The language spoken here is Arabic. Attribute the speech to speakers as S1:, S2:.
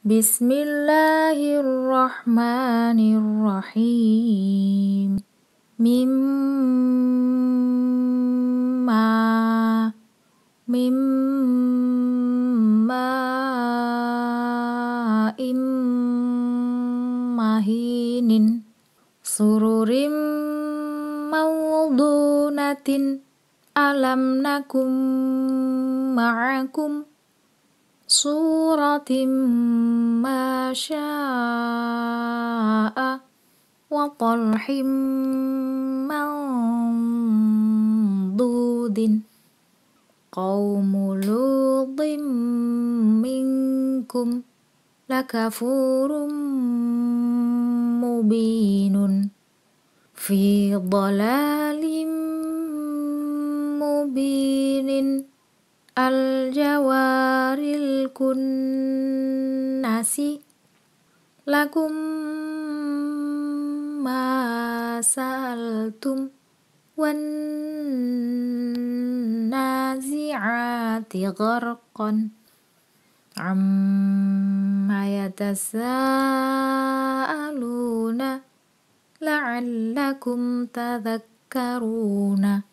S1: Bismillahirrahmanirrahim. Mimma mimma immahinin sururim mawdunatin alam nakum ma'akum صورة ما شاء وطرح منضود قوم لوط منكم لكفور مبين في ضلال مبين الجوار الكنس لكم ما سألتم والنازعات غرقا عما يتساءلون لعلكم تذكرون